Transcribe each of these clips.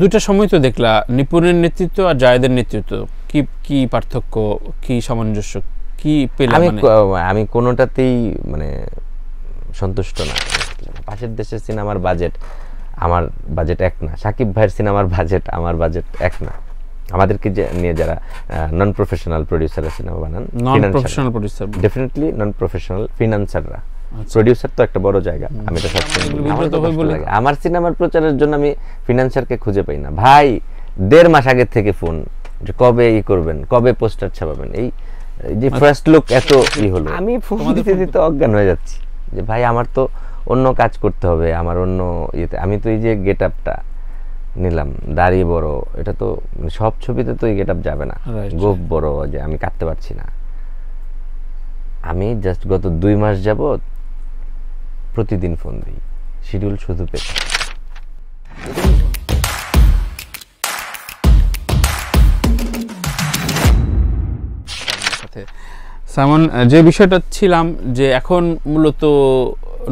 দুটা সময় তো দেখলা নিপুণের নেতৃত্ব আর জায়দের নেতৃত্ব কি কি পার্থক্য কি সামঞ্জস্য কি পেলাম আমি মানে? আমি কোনোটাতেই মানে সন্তুষ্ট না পাশের দেশের সিনেমার বাজেট আমার বাজেট এক না সাকিব ভাইয়ের সিনেমার বাজেট আমার বাজেট এক না আমাদেরকে যে নিয়ে যারা নন প্রফেশনাল প্রডিউসার সিনেমা বানান non professional producer definitely non professional ফিনান্সাররা প্রডিউসার আচ্ছা। তো একটা বড় জায়গা আমি তো সবসময় আমার সিনেমার প্রচারের জন্য আমি ফিনান্সারকে খুঁজে পাই না ভাই দেড় মাস আগের থেকে ফোন যে কবে ই করবেন কবে পোস্টার ছাপাবেন এই যে ফার্স্ট আচ্ছা। লুক এত ই হলো আমি ফোন দিতে দিতে অজ্ঞান হয়ে যাচ্ছি যে ভাই আমার তো অন্য কাজ করতে হবে আমার অন্য ইয়েতে আমি তো এই যে গেট আপটা নিলাম দাড়ি বড় এটা তো মানে সব ছবিতে তো এই গেট আপ যাবে না গোপ বড় যে আমি কাটতে পারছি না আমি জাস্ট গত দুই মাস যাবত প্রতিদিন ফোন দিই শিডিউল শুধু পেতে সামন যে বিষয়টা ছিলাম যে এখন মূলত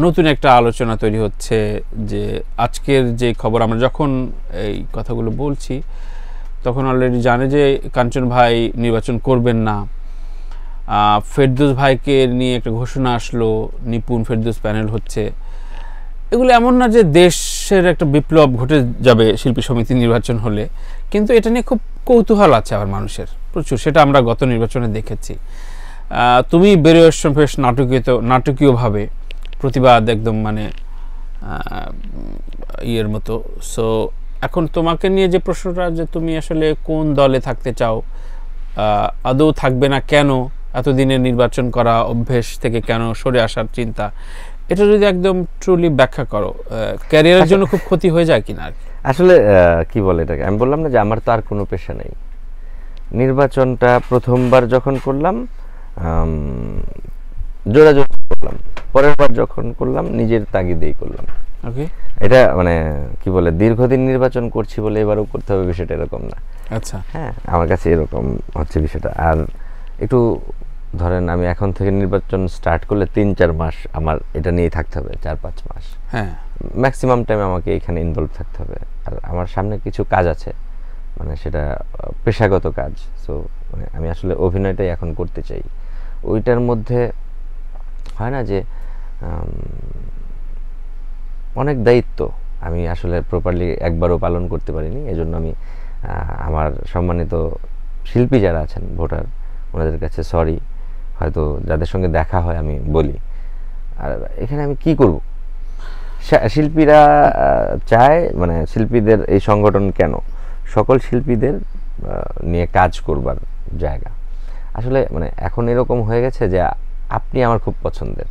নতুন একটা আলোচনা তৈরি হচ্ছে যে আজকের যে খবর আমরা যখন এই কথাগুলো বলছি তখন অলরেডি জানে যে কাঞ্চন ভাই নির্বাচন করবেন না ফেরদোস ভাইকে নিয়ে একটা ঘোষণা আসলো নিপুণ ফেরদোস প্যানেল হচ্ছে এগুলো এমন না যে দেশের একটা বিপ্লব ঘটে যাবে শিল্পী সমিতি নির্বাচন হলে কিন্তু এটা নিয়ে খুব কৌতূহল আছে আবার মানুষের প্রচুর সেটা আমরা গত নির্বাচনে দেখেছি তুমি বেরোয় বেশ নাটকীয় নাটকীয়ভাবে প্রতিবাদ একদম মানে ইয়ের মতো সো এখন তোমাকে নিয়ে যে প্রশ্নটা যে তুমি আসলে কোন দলে থাকতে চাও আদৌ থাকবে না কেন এতদিনের নির্বাচন করা অভ্যেস থেকে কেন সরে আসার চিন্তা এটা যদি একদম ট্রুলি ব্যাখ্যা করো ক্যারিয়ারের আচ্ছা। জন্য খুব ক্ষতি হয়ে যায় কিনা আসলে কি বলে এটাকে আমি বললাম না যে আমার তো আর কোনো পেশা নেই নির্বাচনটা প্রথমবার যখন করলাম জোরাজোর করলাম পরের বার যখন করলাম নিজের তাগিদেই করলাম ওকে এটা মানে কি বলে দীর্ঘদিন নির্বাচন করছি বলে এবারও করতে হবে বিষয়টা এরকম না আচ্ছা হ্যাঁ আমার কাছে এরকম হচ্ছে বিষয়টা আর একটু ধরেন আমি এখন থেকে নির্বাচন স্টার্ট করলে তিন চার মাস আমার এটা নিয়ে থাকতে হবে চার পাঁচ মাস হ্যাঁ ম্যাক্সিমাম টাইম আমাকে এখানে ইনভলভ থাকতে হবে আর আমার সামনে কিছু কাজ আছে মানে সেটা পেশাগত কাজ সো মানে আমি আসলে অভিনয়টাই এখন করতে চাই ওইটার মধ্যে হয় না যে অনেক দায়িত্ব আমি আসলে প্রপারলি একবারও পালন করতে পারিনি এজন্য আমি আমার সম্মানিত শিল্পী যারা আছেন ভোটার ওনাদের কাছে সরি হয়তো যাদের সঙ্গে দেখা হয় আমি বলি আর এখানে আমি কি করব শিল্পীরা চায় মানে শিল্পীদের এই সংগঠন কেন সকল শিল্পীদের নিয়ে কাজ করবার জায়গা আসলে মানে এখন এরকম হয়ে গেছে যে আপনি আমার খুব পছন্দের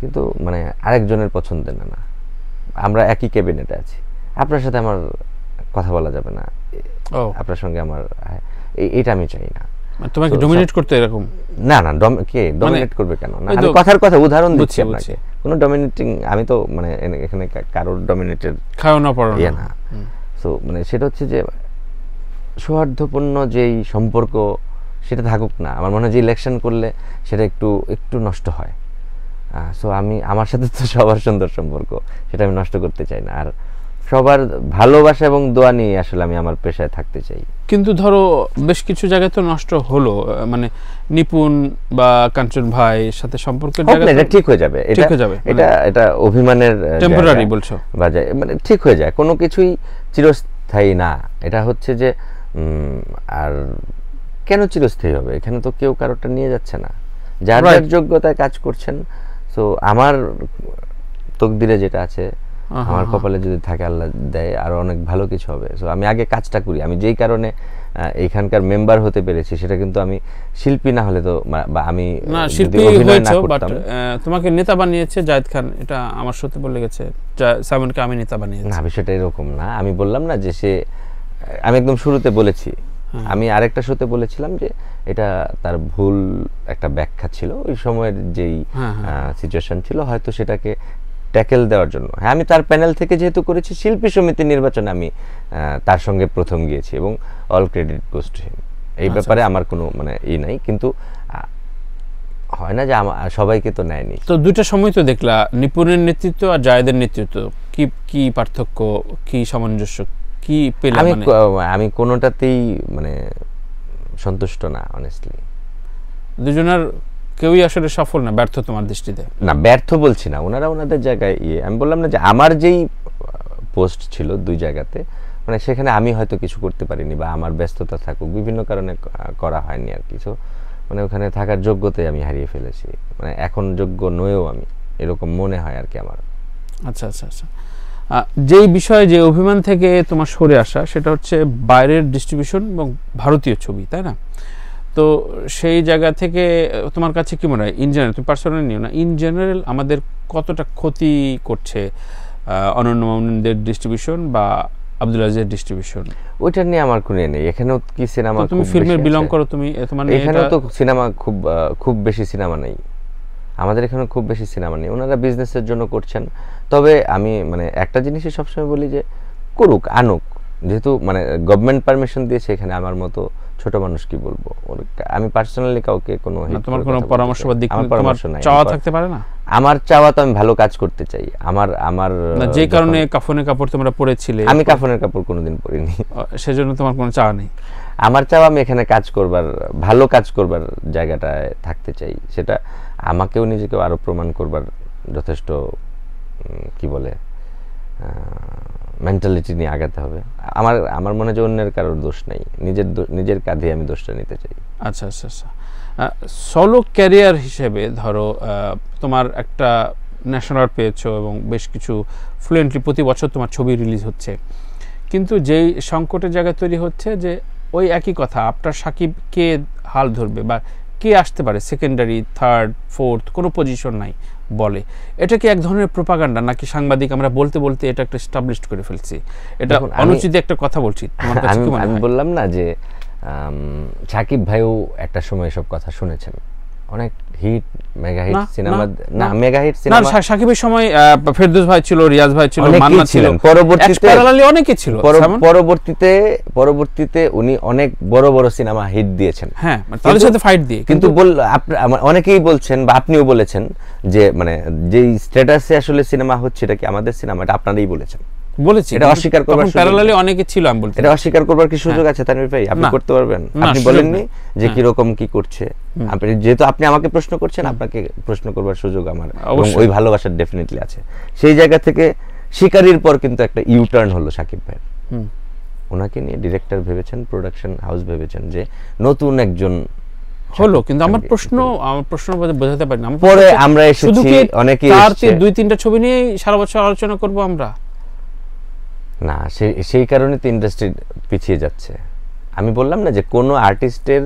কিন্তু মানে আরেকজনের পছন্দের না না আমরা একই ক্যাবিনেটে আছি আপনার সাথে আমার কথা বলা যাবে না আপনার সঙ্গে আমার এটা আমি চাই না মানে তোমাকে ডমিনেট করতে এরকম না না কে ডমিনেট করবে কেন না আমি কথার কথা উদাহরণ দিচ্ছি আপনাকে ডমিনেটিং আমি তো মানে এখানে কারোর খাও না পড়ো না সো ইয়ে মানে সেটা হচ্ছে যে সৌহার্দ্যপূর্ণ যেই সম্পর্ক সেটা থাকুক না আমার মনে হয় যে ইলেকশন করলে সেটা একটু একটু নষ্ট হয় সো আমি আমার সাথে তো সবার সুন্দর সম্পর্ক সেটা আমি নষ্ট করতে চাই না আর সবার ভালোবাসা এবং দোয়া নিয়ে আসলে আমি আমার পেশায় থাকতে চাই কিন্তু ধরো বেশ কিছু জায়গায় তো নষ্ট হলো মানে নিপুণ বা কাঞ্চন ভাই সাথে সম্পর্কের জায়গা এটা ঠিক হয়ে যাবে ঠিক হয়ে যাবে এটা মানে এটা অভিমানের টেম্পোরারি বলছো বা মানে ঠিক হয়ে যায় কোনো কিছুই চিরস্থায়ী না এটা হচ্ছে যে আর কেন চিরস্থায়ী হবে এখানে তো কেউ কারোটা নিয়ে যাচ্ছে না যার যোগ্যতায় কাজ করছেন তো আমার তকদিরে যেটা আছে আমার কপালে যদি থাকে আল্লাহ দেয় আর অনেক ভালো কিছু হবে সো আমি আগে কাজটা করি আমি যেই কারণে এখানকার মেম্বার হতে পেরেছি সেটা কিন্তু আমি শিল্পী না হলে তো বা আমি না শিল্পী হয়েছো বাট তোমাকে নেতা বানিয়েছে জায়েদ খান এটা আমার সত্যি বলে গেছে সাইমনকে আমি নেতা বানিয়েছি না বিষয়টা এরকম না আমি বললাম না যে সে আমি একদম শুরুতে বলেছি হ্যাঁ। আমি আরেকটা শোতে বলেছিলাম যে এটা তার ভুল একটা ব্যাখ্যা ছিল ওই সময়ের যেই সিচুয়েশন হ্যাঁ, হ্যাঁ। ছিল হয়তো সেটাকে ট্যাকেল দেওয়ার জন্য হ্যাঁ আমি তার প্যানেল থেকে যেহেতু করেছি শিল্পী সমিতি নির্বাচনে আমি তার সঙ্গে প্রথম গিয়েছি এবং অল ক্রেডিট গোস এই আচ্ছা, ব্যাপারে আচ্ছা। আমার কোনো মানে ই নাই কিন্তু হয় না যে আমার সবাইকে তো নেয়নি তো দুইটা সময় তো দেখলা নিপুণের নেতৃত্ব আর জায়দের নেতৃত্ব কি কি পার্থক্য কি সামঞ্জস্য কি পেলে আমি মানে? আমি কোনোটাতেই মানে সন্তুষ্ট না অনেস্টলি দুজনের কেউই আসলে সফল না ব্যর্থ তোমার দৃষ্টিতে না ব্যর্থ বলছি না ওনারা ওনাদের জায়গায় ইয়ে আমি বললাম না যে আমার যেই পোস্ট ছিল দুই জায়গাতে মানে সেখানে আমি হয়তো কিছু করতে পারিনি বা আমার ব্যস্ততা থাকুক বিভিন্ন কারণে করা হয়নি আর কিছু মানে ওখানে থাকার যোগ্যতাই আমি হারিয়ে ফেলেছি মানে এখন যোগ্য নয়েও আমি এরকম মনে হয় আর কি আমার আচ্ছা আচ্ছা আচ্ছা যেই বিষয়ে যে অভিমান থেকে তোমার সরে আসা সেটা হচ্ছে বাইরের ডিস্ট্রিবিউশন এবং ভারতীয় ছবি তাই না তো সেই জায়গা থেকে তোমার কাছে কি মনে হয় ইন জেনারেল তুমি পার্সোনাল নিও না ইন জেনারেল আমাদের কতটা ক্ষতি করছে অনন্য মামুনদের ডিস্ট্রিবিউশন বা আব্দুল আজিজের ডিস্ট্রিবিউশন ওইটা নিয়ে আমার কোনো ইয়ে নেই এখানেও কি সিনেমা তুমি ফিল্মের বিলং করো তুমি তোমার এখানে তো সিনেমা খুব খুব বেশি সিনেমা নেই আমাদের এখানে খুব বেশি সিনেমা নেই ওনারা বিজনেসের জন্য করছেন তবে আমি মানে একটা জিনিসই সবসময় বলি যে করুক আনুক যেহেতু মানে গভর্নমেন্ট পারমিশন দিয়েছে এখানে আমার মতো ছোট মানুষ কি বলবো আমি পার্সোনালি কাউকে কোনো তোমার কোনো পরামর্শ বা দিক পরামর্শ নাই চাওয়া থাকতে পারে না আমার চাওয়া তো আমি ভালো কাজ করতে চাই আমার আমার না যে কারণে কাফনের কাপড় তোমরা পরেছিলে আমি কাফনের কাপড় কোনোদিন পরিনি সেজন্য তোমার কোনো চাওয়া নেই আমার চাওয়া আমি এখানে কাজ করবার ভালো কাজ করবার জায়গাটায় থাকতে চাই সেটা আমাকেও নিজেকে আরো প্রমাণ করবার যথেষ্ট কি বলে মেন্টালিটি নিয়ে আগাতে হবে আমার আমার মনে হয় যে অন্যের কারোর দোষ নেই নিজের নিজের কাঁধে আমি দোষটা নিতে চাই আচ্ছা আচ্ছা আচ্ছা সলো ক্যারিয়ার হিসেবে ধরো তোমার একটা ন্যাশনাল পেয়েছো এবং বেশ কিছু ফ্লুয়েন্টলি প্রতি বছর তোমার ছবি রিলিজ হচ্ছে কিন্তু যেই সংকটের জায়গা তৈরি হচ্ছে যে ওই একই কথা আপনার সাকিব কে হাল ধরবে বা কে আসতে পারে সেকেন্ডারি থার্ড ফোর্থ কোনো পজিশন নাই বলে এটা কি এক ধরনের প্রোপাগান্ডা নাকি সাংবাদিক আমরা বলতে বলতে এটা একটা এস্টাবলিশড করে ফেলছি এটা অনুচিত একটা কথা বলছি তোমার কাছে কি মনে হয় আমি বললাম না যে সাকিব ভাইও একটা সময় সব কথা শুনেছেন অনেক হিট মেগা হিট সিনেমা না মেগা হিট সিনেমা না সাকিবের সময় ফেরদৌস ভাই ছিল রিয়াজ ভাই ছিল মান্না পরবর্তীতে প্যারালালি অনেকে ছিল পরবর্তীতে পরবর্তীতে উনি অনেক বড় বড় সিনেমা হিট দিয়েছেন হ্যাঁ মানে তাদের সাথে ফাইট দিয়ে কিন্তু বল অনেকেই বলছেন বা আপনিও বলেছেন যে মানে যে স্ট্যাটাসে আসলে সিনেমা হচ্ছে এটা কি আমাদের সিনেমাটা আপনারাই বলেছেন হ্যাঁ। হ্যাঁ। শিকারির পর কিন্তু একটা হলো সাকিব ভাই ওনাকে নিয়ে ডিরেক্টর ভেবেছেন প্রোডাকশন হাউস ভেবেছেন যে নতুন একজন হলো কিন্তু আমার প্রশ্ন আমার প্রশ্ন বোঝাতে পারি না পরে আমরা এসেছি অনেকে দুই তিনটা ছবি নিয়ে সারা বছর আলোচনা করব আমরা না সেই কারণে তো ইন্ডাস্ট্রি পিছিয়ে যাচ্ছে আমি বললাম না যে কোনো আর্টিস্টের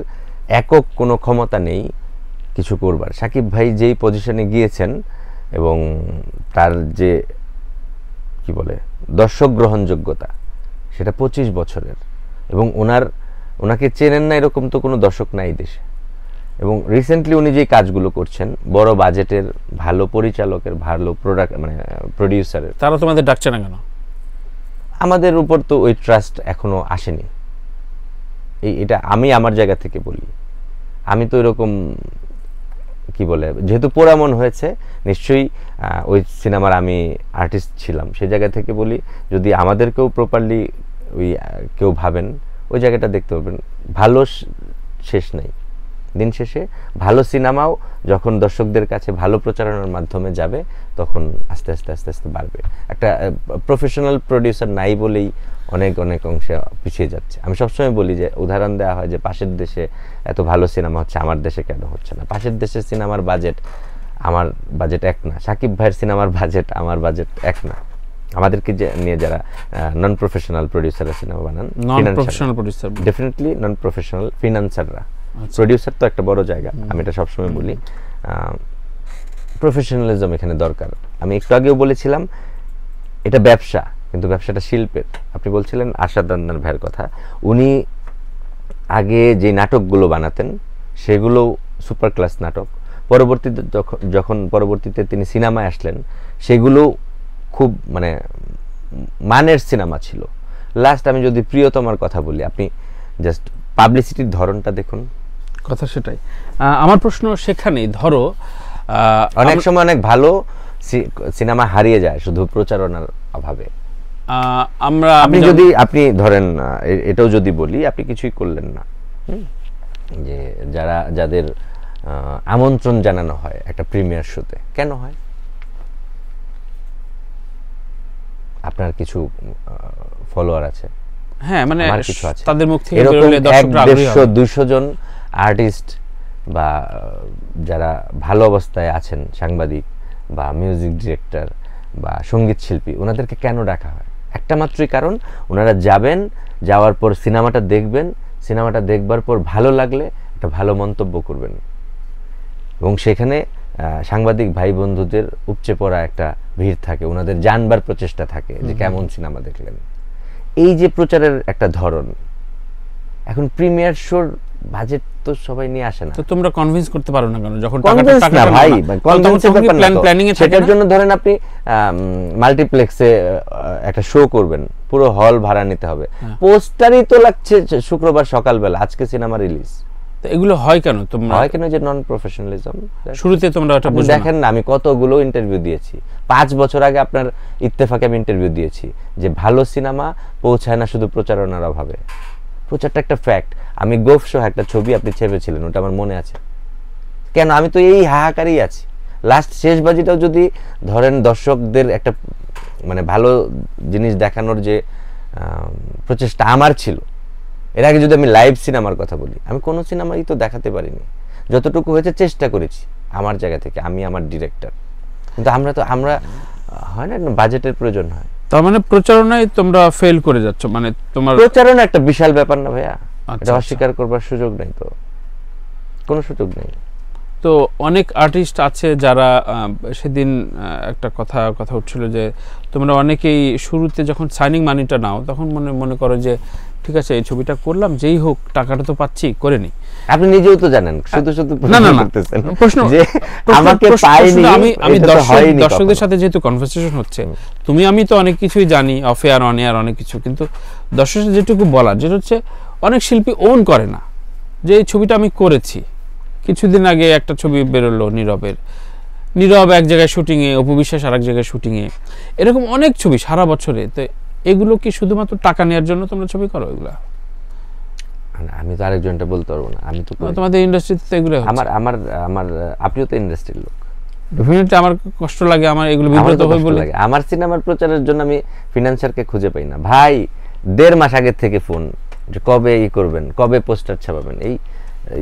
একক কোনো ক্ষমতা নেই কিছু করবার সাকিব ভাই যেই পজিশনে গিয়েছেন এবং তার যে কি বলে দর্শক গ্রহণযোগ্যতা সেটা পঁচিশ বছরের এবং ওনার ওনাকে চেনেন না এরকম তো কোনো দর্শক নাই দেশে এবং রিসেন্টলি উনি যে কাজগুলো করছেন বড় বাজেটের ভালো পরিচালকের ভালো প্রোডাক্ট মানে প্রডিউসারের তারা তোমাদের ডাকছে না কেন আমাদের উপর তো ওই ট্রাস্ট এখনও আসেনি এই এটা আমি আমার জায়গা থেকে বলি আমি তো এরকম কি বলে যেহেতু পোড়ামন হয়েছে নিশ্চয়ই ওই সিনেমার আমি আর্টিস্ট ছিলাম সেই জায়গা থেকে বলি যদি আমাদেরকেও প্রপারলি ওই কেউ ভাবেন ওই জায়গাটা দেখতে পাবেন ভালো শেষ নাই দিন শেষে ভালো সিনেমাও যখন দর্শকদের কাছে ভালো প্রচারণার মাধ্যমে যাবে তখন আস্তে আস্তে আস্তে আস্তে বাড়বে একটা প্রফেশনাল প্রডিউসার নাই বলেই অনেক অনেক অংশে পিছিয়ে যাচ্ছে আমি সবসময় বলি যে উদাহরণ দেওয়া হয় যে পাশের দেশে এত ভালো সিনেমা হচ্ছে আমার দেশে কেন হচ্ছে না পাশের দেশের সিনেমার বাজেট আমার বাজেট এক না সাকিব ভাইয়ের সিনেমার বাজেট আমার বাজেট এক না আমাদেরকে যে নিয়ে যারা নন প্রফেশনাল প্রডিউসাররা সিনেমা বানান non professional producer definitely non professional ফিনান্সাররা প্রডিউসার আচ্ছা। তো একটা বড় জায়গা আমি এটা সবসময় বলি প্রফেশনালিজম এখানে দরকার আমি একটু আগেও বলেছিলাম এটা ব্যবসা কিন্তু ব্যবসাটা শিল্পের আপনি বলছিলেন আশা দান্দার ভাইয়ের কথা উনি আগে যে নাটকগুলো বানাতেন সেগুলো সুপার ক্লাস নাটক পরবর্তীতে যখন যখন পরবর্তীতে তিনি সিনেমায় আসলেন সেগুলো খুব মানে মানের সিনেমা ছিল লাস্ট আমি যদি প্রিয়তমার কথা বলি আপনি জাস্ট পাবলিসিটির ধরনটা দেখুন কথা সেটাই আমার প্রশ্ন সেখানেই ধরো অনেক সময় অনেক ভালো সিনেমা হারিয়ে যায় শুধু প্রচারণার অভাবে আমরা আপনি যদি আপনি ধরেন এটাও যদি বলি আপনি কিছুই করলেন না যে যারা যাদের আমন্ত্রণ জানানো হয় একটা প্রিমিয়ার শোতে কেন হয় আপনার কিছু ফলোয়ার আছে হ্যাঁ মানে কিছু আছে তাদের মুখ থেকে এরকম এক দেড়শো দুশো জন আর্টিস্ট বা যারা ভালো অবস্থায় আছেন সাংবাদিক বা মিউজিক ডিরেক্টর বা সঙ্গীত শিল্পী ওনাদেরকে কেন ডাকা হয় একটা মাত্রই কারণ ওনারা যাবেন যাওয়ার পর সিনেমাটা দেখবেন সিনেমাটা দেখবার পর ভালো লাগলে একটা ভালো মন্তব্য করবেন এবং সেখানে সাংবাদিক ভাই বন্ধুদের উপচে পড়া একটা ভিড় থাকে ওনাদের জানবার প্রচেষ্টা থাকে যে কেমন সিনেমা দেখলেন এই যে প্রচারের একটা ধরন এখন প্রিমিয়ার শোর বাজেট তো সবাই নিয়ে আসে না তো তোমরা কনভিন্স করতে পারো না কেন যখন টাকা ভাই প্ল্যান মানে প্ল্যানিং এ সেটার জন্য ধরেন আপনি মাল্টিপ্লেক্সে একটা শো করবেন পুরো হল ভাড়া নিতে হবে পোস্টারই হ্যাঁ। তো লাগছে শুক্রবার সকালবেলা আজকে সিনেমা রিলিজ এগুলো হয় কেন তোমরা হয় কেন যে নন প্রফেশনালিজম শুরুতে তোমরা ওটা বুঝো দেখেন না আমি কতগুলো ইন্টারভিউ দিয়েছি পাঁচ বছর আগে আপনার ইত্তেফাকে আমি ইন্টারভিউ দিয়েছি যে ভালো সিনেমা পৌঁছায় না শুধু প্রচারণার অভাবে প্রচারটা একটা ফ্যাক্ট আমি গোফ সহ একটা ছবি আপনি ছেপেছিলেন ওটা আমার মনে আছে কেন আমি তো এই হাহাকারই আছি লাস্ট শেষ বাজিটাও যদি ধরেন দর্শকদের একটা মানে ভালো জিনিস দেখানোর যে প্রচেষ্টা আমার ছিল এর আগে যদি আমি লাইভ সিনেমার কথা বলি আমি কোনো সিনেমাই তো দেখাতে পারিনি যতটুকু হয়েছে চেষ্টা করেছি আমার জায়গা থেকে আমি আমার ডিরেক্টর কিন্তু আমরা তো আমরা হয় না বাজেটের প্রয়োজন হয় তার মানে প্রচারণায় তোমরা ফেল করে যাচ্ছ মানে তোমার প্রচারণা একটা বিশাল ব্যাপার না ভাইয়া আচ্ছা, এটা আচ্ছা। অস্বীকার করবার সুযোগ নাই তো কোনো সুযোগ নাই তো অনেক আর্টিস্ট আছে যারা সেদিন একটা কথা কথা উঠছিল যে তোমরা অনেকেই শুরুতে যখন সাইনিং মানিটা নাও তখন মনে মনে করো যে ঠিক আছে এই ছবিটা করলাম যেই হোক টাকাটা তো পাচ্ছি করে নি আপনি নিজেও তো জানেন শুধু শুধু না না করতেছেন প্রশ্ন যে আমাকে পাইনি আমি আমি দর্শকদের সাথে যেহেতু কনভারসেশন হচ্ছে তুমি আমি তো অনেক কিছুই জানি অফ এয়ার অন এয়ার অনেক কিছু কিন্তু দর্শকদের যেটুকু বলা যেটা হচ্ছে অনেক শিল্পী ওন করে না যে এই ছবিটা আমি করেছি কিছুদিন আগে একটা ছবি বেরোলো নীরবের নীরব এক জায়গায় শুটিংয়ে অপবিশ্বাস আর এক জায়গায় শুটিংয়ে এরকম অনেক ছবি সারা বছরে তো এগুলো কি শুধুমাত্র টাকা নেওয়ার জন্য তোমরা ছবি করো এগুলা আমি তো আরেকজনটা বলতে পারবো না আমি তো তোমাদের ইন্ডাস্ট্রিতে তো এগুলো আমার আমার আমার আপনিও তো ইন্ডাস্ট্রির লোক ডেফিনেটলি আমার কষ্ট লাগে আমার এগুলো বিব্রত হয়ে বলে আমার সিনেমার প্রচারের জন্য আমি ফিনান্সারকে খুঁজে পাই না ভাই দেড় মাস আগে থেকে ফোন যে কবে ই করবেন কবে পোস্টার ছাপাবেন এই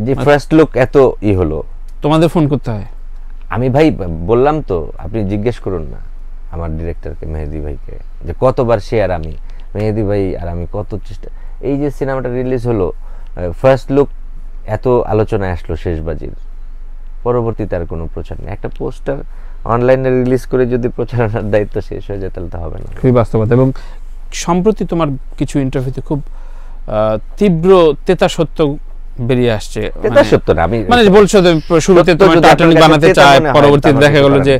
যে ফার্স্ট লুক এত ই হলো তোমাদের ফোন করতে হয় আমি ভাই বললাম তো আপনি জিজ্ঞেস করুন না আমার ডিরেক্টরকে মেহেদি ভাইকে যে কতবার সে আর আমি মেহেদি ভাই আর আমি কত চেষ্টা এই যে সিনেমাটা রিলিজ হলো ফার্স্ট লুক এত আলোচনায় আসলো শেষ বাজির পরবর্তীতে আর কোনো প্রচার নেই একটা পোস্টার অনলাইনে রিলিজ করে যদি প্রচারণার দায়িত্ব শেষ হয়ে যায় তাহলে তো হবে না খুবই বাস্তবতা এবং সম্প্রতি তোমার কিছু ইন্টারভিউতে খুব তীব্র তেতা সত্য বেরিয়ে আসছে মানে তেতা সত্য না আমি মানে বলছো শুরুতে তোমার বানাতে চায় পরবর্তীতে দেখা গেল যে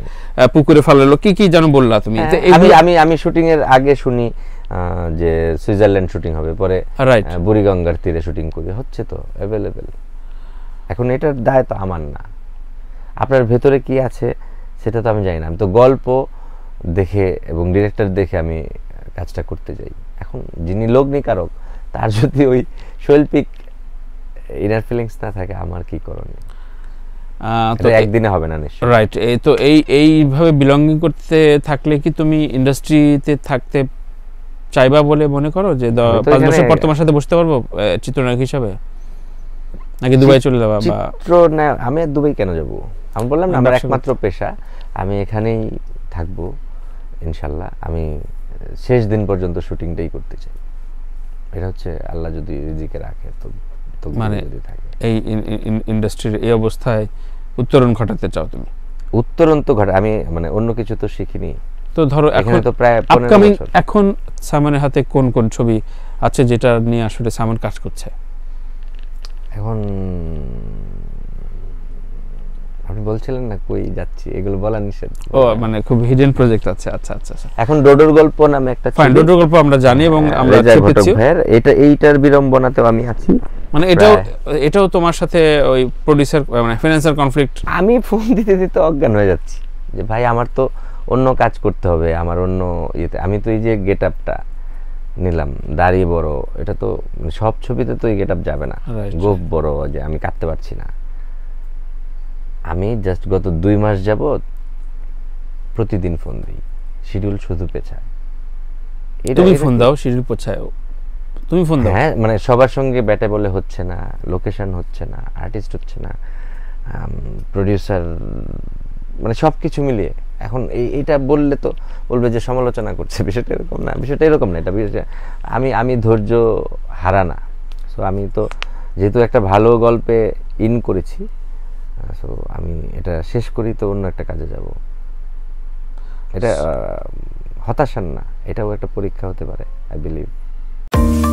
পুকুরে ফালালো কি কি যেন বললা তুমি হ্যাঁ, আমি আমি আমি শুটিং এর আগে শুনি যে সুইজারল্যান্ড শুটিং হবে পরে ah, বুড়িগঙ্গার তীরে শুটিং করি হচ্ছে তো অ্যাভেলেবেল এখন এটার দায় তো আমার না আপনার ভেতরে কি আছে সেটা তো আমি জানি না আমি তো গল্প দেখে এবং ডিরেক্টর দেখে আমি কাজটা করতে যাই এখন যিনি লগ্নিকারক তার যদি ওই শৈল্পিক ইনার ফিলিংস না থাকে আমার কি করণীয় তো একদিনে হবে না রাইট এই তো এই এইভাবে বিলঙ্গিং করতে থাকলে কি তুমি ইন্ডাস্ট্রিতে থাকতে চাইবা বলে মনে করো যে পাঁচ বছর পর তোমার সাথে বসতে পারবো চিত্রনায়ক হিসাবে নাকি দুবাই চলে যাবা বা চিত্রনায়ক আমি দুবাই কেন যাব আমি বললাম না আমার একমাত্র পেশা আমি এখানেই থাকবো ইনশাল্লাহ আমি শেষ দিন পর্যন্ত শুটিংটাই করতে চাই এটা হচ্ছে আল্লাহ যদি রিজিকে রাখে তো মানে এই ইন্ডাস্ট্রির এই অবস্থায় উত্তরণ ঘটাতে চাও তুমি উত্তরণ তো ঘটা আমি মানে অন্য কিছু তো শিখিনি তো ধরো এখন তো প্রায় আপকামিং এখন সামনের হাতে কোন কোন ছবি আছে যেটা নিয়ে আসলে সামন কাজ করছে এখন আপনি বলছিলেন না কই যাচ্ছি এগুলো বলা নিষেধ ও মানে খুব হিডেন প্রজেক্ট আছে আচ্ছা আচ্ছা এখন ডোডোর গল্প নামে একটা ফাইন ডোডোর গল্প আমরা জানি এবং হ্যাঁ, আমরা এটা এইটার বিড়ম্বনাতেও আমি আছি মানে এটাও এটাও তোমার সাথে ওই প্রোডিউসার মানে ফিনান্সার কনফ্লিক্ট আমি ফোন দিতে দিতে অজ্ঞান হয়ে যাচ্ছি যে ভাই আমার তো অন্য কাজ করতে হবে আমার অন্য ইয়েতে আমি তো এই যে গেট আপটা নিলাম দাড়ি বড় এটা তো মানে সব ছবিতে তো এই গেট আপ যাবে না গোপ বড় যে আমি কাটতে পারছি না আমি জাস্ট গত দুই মাস যাবৎ প্রতিদিন ফোন দিই শিডিউল শুধু পেছায় তুমি ফোন দাও শিডিউল পেছায় তুমি ফোন দাও হ্যাঁ মানে সবার সঙ্গে ব্যাটে বলে হচ্ছে না লোকেশন হচ্ছে না আর্টিস্ট হচ্ছে না প্রডিউসার মানে সব কিছু মিলিয়ে এখন এই এটা বললে তো বলবে যে সমালোচনা করছে বিষয়টা এরকম না বিষয়টা এরকম না এটা আমি আমি ধৈর্য হারা না সো আমি তো যেহেতু একটা ভালো গল্পে ইন করেছি সো আমি এটা শেষ করি তো অন্য একটা কাজে যাব এটা হতাশার না এটাও একটা পরীক্ষা হতে পারে আই বিলিভ